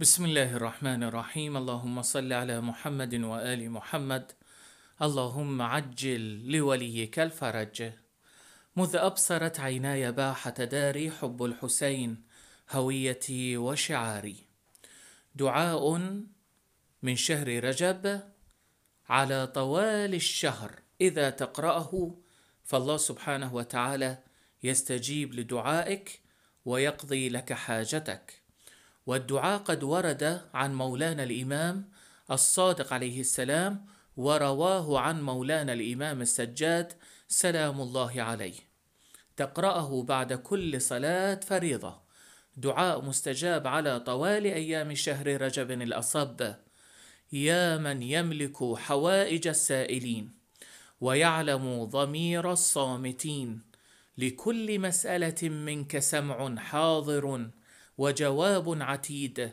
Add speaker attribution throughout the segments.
Speaker 1: بسم الله الرحمن الرحيم اللهم صل على محمد وآل محمد اللهم عجل لوليك الفرج مذ أبصرت عيناي باحة داري حب الحسين هويتي وشعاري دعاء من شهر رجب على طوال الشهر إذا تقرأه فالله سبحانه وتعالى يستجيب لدعائك ويقضي لك حاجتك والدعاء قد ورد عن مولانا الإمام الصادق عليه السلام ورواه عن مولانا الإمام السجاد سلام الله عليه تقرأه بعد كل صلاة فريضة دعاء مستجاب على طوال أيام شهر رجب الأصب يا من يملك حوائج السائلين ويعلم ضمير الصامتين لكل مسألة منك سمع حاضر وجواب عتيد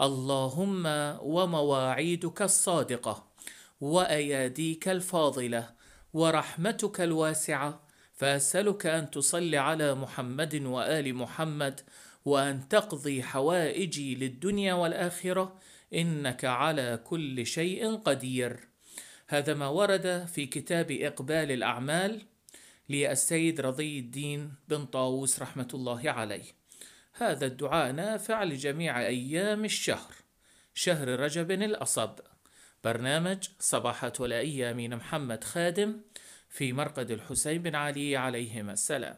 Speaker 1: اللهم ومواعيدك الصادقه واياديك الفاضله ورحمتك الواسعه فاسالك ان تصل على محمد وال محمد وان تقضي حوائجي للدنيا والاخره انك على كل شيء قدير هذا ما ورد في كتاب اقبال الاعمال للسيد رضي الدين بن طاووس رحمه الله عليه هذا الدعاء نافع لجميع أيام الشهر شهر رجب الأصب برنامج صباحة الأيام من محمد خادم في مرقد الحسين بن علي عليهما السلام